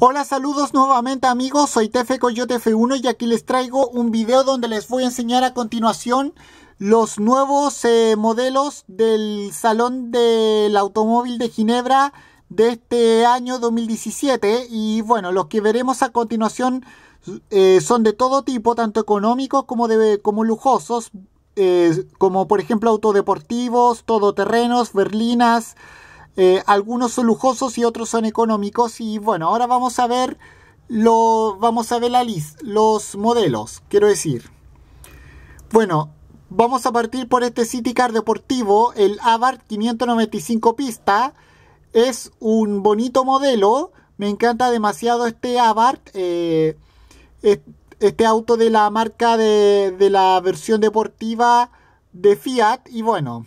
Hola, saludos nuevamente amigos, soy Tefe Coyote F1 y aquí les traigo un video donde les voy a enseñar a continuación los nuevos eh, modelos del Salón del Automóvil de Ginebra de este año 2017 y bueno, los que veremos a continuación eh, son de todo tipo, tanto económicos como, de, como lujosos, eh, como por ejemplo autodeportivos, todoterrenos, berlinas, eh, algunos son lujosos y otros son económicos. Y bueno, ahora vamos a ver, lo, vamos a ver la lista los modelos, quiero decir. Bueno, vamos a partir por este City Car deportivo, el Abarth 595 pista. Es un bonito modelo, me encanta demasiado este Abarth. Eh, este auto de la marca de, de la versión deportiva de Fiat y bueno,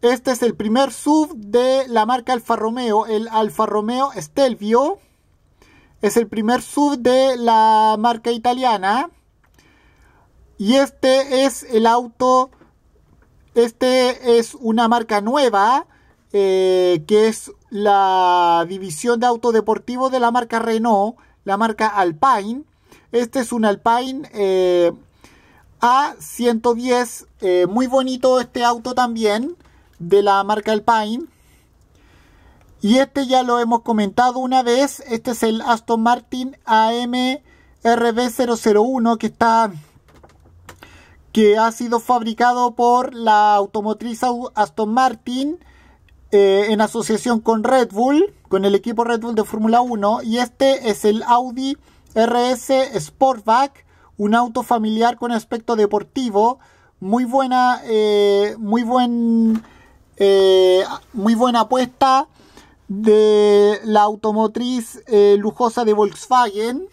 este es el primer sub de la marca Alfa Romeo, el Alfa Romeo Stelvio. Es el primer sub de la marca italiana. Y este es el auto, este es una marca nueva, eh, que es la división de auto deportivo de la marca Renault, la marca Alpine. Este es un Alpine eh, A110, eh, muy bonito este auto también de la marca Alpine. Y este ya lo hemos comentado una vez. Este es el Aston Martin rb 001 que está que ha sido fabricado por la automotriz Aston Martin eh, en asociación con Red Bull, con el equipo Red Bull de Fórmula 1. Y este es el Audi RS Sportback, un auto familiar con aspecto deportivo. Muy buena, eh, muy buen eh, muy buena apuesta de la automotriz eh, lujosa de Volkswagen.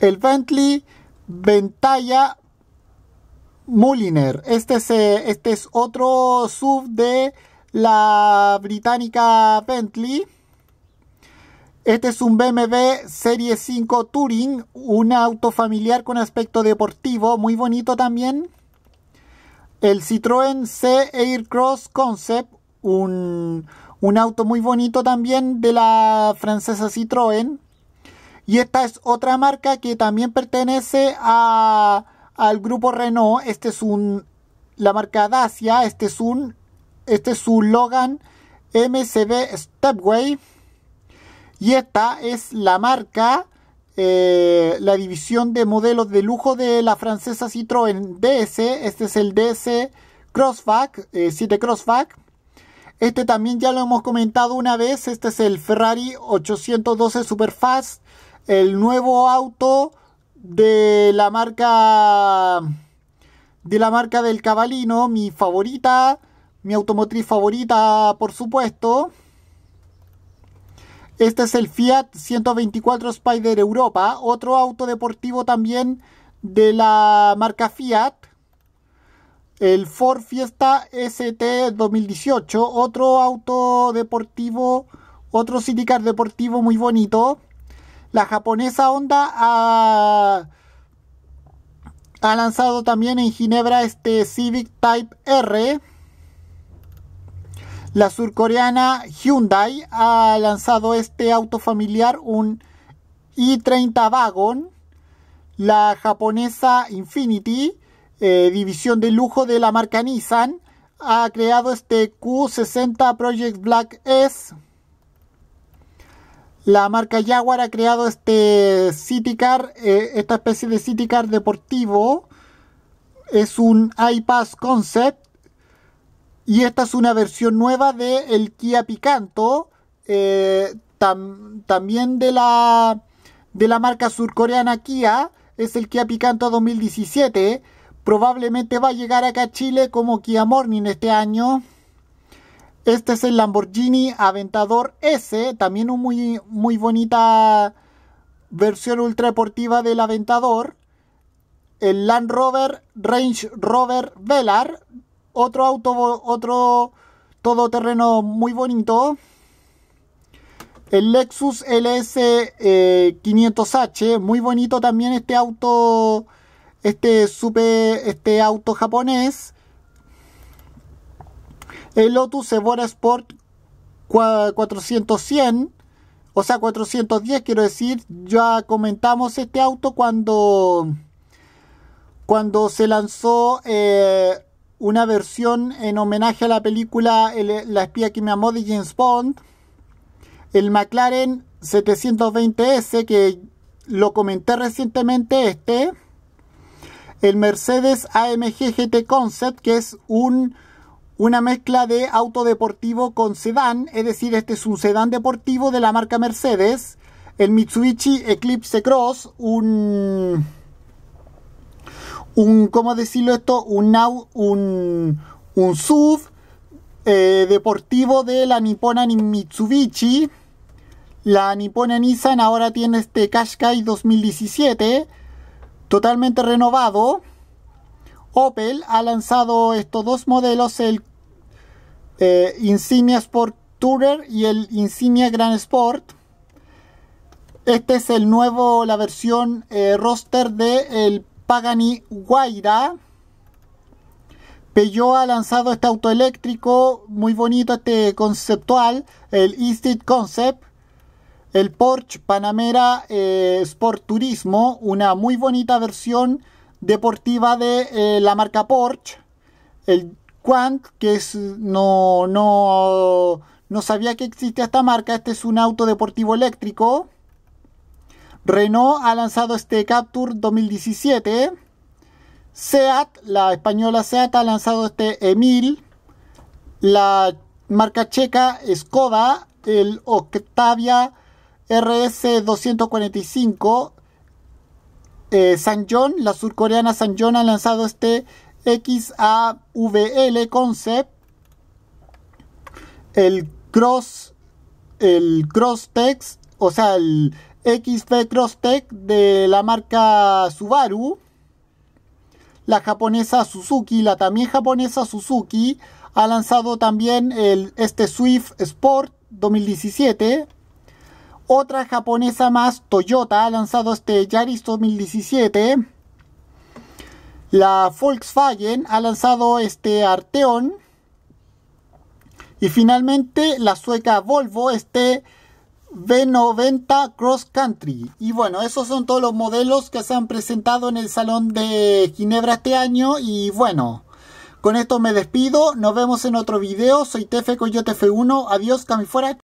El Bentley Ventaya Mulliner. Este es, eh, este es otro sub de la británica Bentley. Este es un BMW Serie 5 Touring, un auto familiar con aspecto deportivo, muy bonito también. El Citroën C Aircross Concept, un, auto muy bonito también de la francesa Citroën. Y esta es otra marca que también pertenece al grupo Renault. Este es un, la marca Dacia, este es un, este es su Logan MCB Stepway. Y esta es la marca eh, la división de modelos de lujo de la francesa Citroën DS. Este es el DS Crossback, 7 eh, Crossback. Este también ya lo hemos comentado una vez. Este es el Ferrari 812 Superfast. El nuevo auto de la marca de la marca del Cabalino, mi favorita, mi automotriz favorita, por supuesto. Este es el Fiat 124 Spider Europa, otro auto deportivo también de la marca Fiat. El Ford Fiesta ST 2018, otro auto deportivo, otro city car deportivo muy bonito. La japonesa Honda ha, ha lanzado también en Ginebra este Civic Type R. La surcoreana Hyundai ha lanzado este auto familiar, un i30 Wagon. La japonesa Infinity, eh, división de lujo de la marca Nissan, ha creado este Q60 Project Black S. La marca Jaguar ha creado este City Car, eh, esta especie de City Car deportivo. Es un iPass Concept. Y esta es una versión nueva de el Kia Picanto, eh, también de la, de la marca surcoreana Kia, es el Kia Picanto 2017. Probablemente va a llegar acá a Chile como Kia Morning este año. Este es el Lamborghini Aventador S, también una muy, muy bonita versión ultra deportiva del Aventador. El Land Rover Range Rover Velar, otro auto, otro todoterreno muy bonito. El Lexus LS 500H, eh, muy bonito también este auto, este super, este auto japonés. El Lotus Evora Sport 4100. o sea 410 quiero decir, ya comentamos este auto cuando, cuando se lanzó eh, una versión en homenaje a la película La espía que me amó de James Bond, el McLaren 720S que lo comenté recientemente este, el Mercedes AMG GT Concept que es un, una mezcla de auto deportivo con sedán, es decir, este es un sedán deportivo de la marca Mercedes, el Mitsubishi Eclipse Cross, un un, ¿cómo decirlo esto? Un, un, SUV eh, deportivo de la Nippona Mitsubishi. La Nippon Nissan ahora tiene este Qashqai 2017, totalmente renovado. Opel ha lanzado estos dos modelos, el eh, Insignia Sport Tourer y el Insignia Grand Sport. Este es el nuevo, la versión eh, roster del de Pagani Guaira. Peugeot ha lanzado este auto eléctrico, muy bonito este conceptual, el Eastit Concept. El Porsche Panamera eh, Sport Turismo, una muy bonita versión deportiva de eh, la marca Porsche. El Quant, que es no, no, no sabía que existía esta marca, este es un auto deportivo eléctrico. Renault ha lanzado este Capture 2017. SEAT, la española SEAT, ha lanzado este Emil. La marca checa Skoda, el Octavia RS 245. Eh, la surcoreana San ha lanzado este XAVL Concept. El Cross, el Crosstex, o sea, el XP Crosstech de la marca Subaru, la japonesa Suzuki, la también japonesa Suzuki, ha lanzado también este Swift Sport 2017. Otra japonesa más, Toyota, ha lanzado este Yaris 2017. La Volkswagen ha lanzado este Arteon. Y finalmente la sueca Volvo, este V90 Cross Country. Y bueno, esos son todos los modelos que se han presentado en el Salón de Ginebra este año. Y bueno, con esto me despido. Nos vemos en otro video. Soy Tefe Coyote F1. Adiós, Camifuera.